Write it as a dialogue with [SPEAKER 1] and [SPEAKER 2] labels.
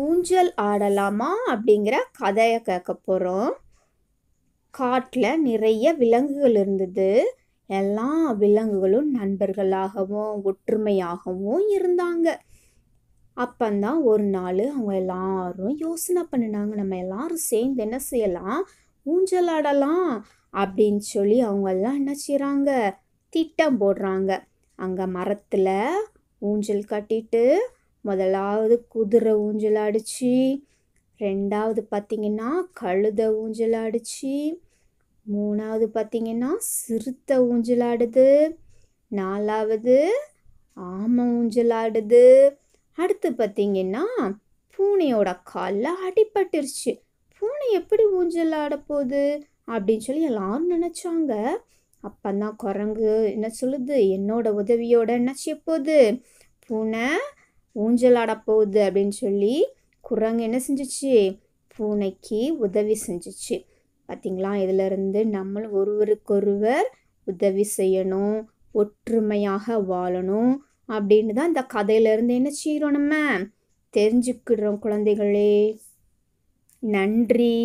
[SPEAKER 1] ஊஞ்சல் ஆடலாமா அப்படிங்கிற கதையை கேட்க போகிறோம் காட்டில் நிறைய விலங்குகள் இருந்தது எல்லா விலங்குகளும் நண்பர்களாகவும் ஒற்றுமையாகவும் இருந்தாங்க அப்பந்தான் ஒரு நாள் அவங்க எல்லாரும் யோசனை பண்ணினாங்க நம்ம எல்லாரும் சேர்ந்து என்ன செய்யலாம் ஊஞ்சல் ஆடலாம் அப்படின்னு சொல்லி அவங்கெல்லாம் என்ன செய்கிறாங்க திட்டம் போடுறாங்க அங்கே மரத்தில் ஊஞ்சல் கட்டிட்டு முதலாவது குதிரை ஊஞ்சல் அடித்து ரெண்டாவது பார்த்திங்கன்னா கழுத ஊஞ்சல் அடித்து மூணாவது பார்த்திங்கன்னா சிறுத்தை ஊஞ்சல் ஆடுது நாலாவது ஆமை ஊஞ்சல் ஆடுது அடுத்து பார்த்திங்கன்னா பூனையோட காலில் அடிபட்டுருச்சு பூனை எப்படி ஊஞ்சல் ஆட போகுது அப்படின்னு சொல்லி எல்லாரும் நினச்சாங்க அப்போ தான் குரங்கு என்ன சொல்லுது என்னோட உதவியோட என்ன செய்ய போகுது பூனை ஊஞ்சல் ஆடப்போகுது அப்படின்னு சொல்லி குரங்கு என்ன செஞ்சிச்சு பூனைக்கு உதவி செஞ்சிச்சு பார்த்திங்களா இதிலிருந்து நம்மளும் ஒருவருக்கொருவர் உதவி செய்யணும் ஒற்றுமையாக வாழணும் அப்படின்னு தான் இந்த கதையிலேருந்து என்ன செய்கிறோம் நம்ம தெரிஞ்சுக்கிடுறோம் குழந்தைகளே நன்றி